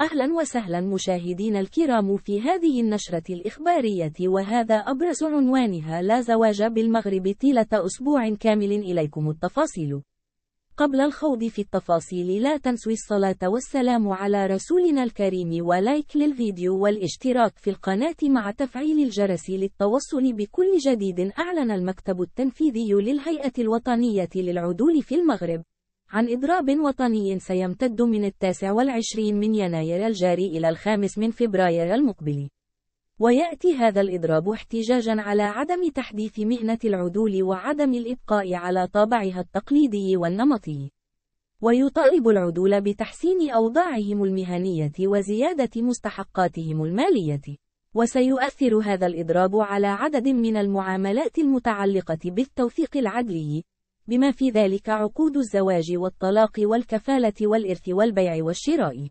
أهلا وسهلا مشاهدين الكرام في هذه النشرة الإخبارية وهذا أبرز عنوانها لا زواج بالمغرب طيلة أسبوع كامل إليكم التفاصيل قبل الخوض في التفاصيل لا تنسوا الصلاة والسلام على رسولنا الكريم ولايك للفيديو والاشتراك في القناة مع تفعيل الجرس للتوصل بكل جديد أعلن المكتب التنفيذي للهيئة الوطنية للعدول في المغرب عن إضراب وطني سيمتد من التاسع والعشرين من يناير الجاري إلى الخامس من فبراير المقبل ويأتي هذا الإضراب احتجاجا على عدم تحديث مهنة العدول وعدم الإبقاء على طابعها التقليدي والنمطي ويطالب العدول بتحسين أوضاعهم المهنية وزيادة مستحقاتهم المالية وسيؤثر هذا الإضراب على عدد من المعاملات المتعلقة بالتوثيق العدلي بما في ذلك عقود الزواج والطلاق والكفالة والإرث والبيع والشراء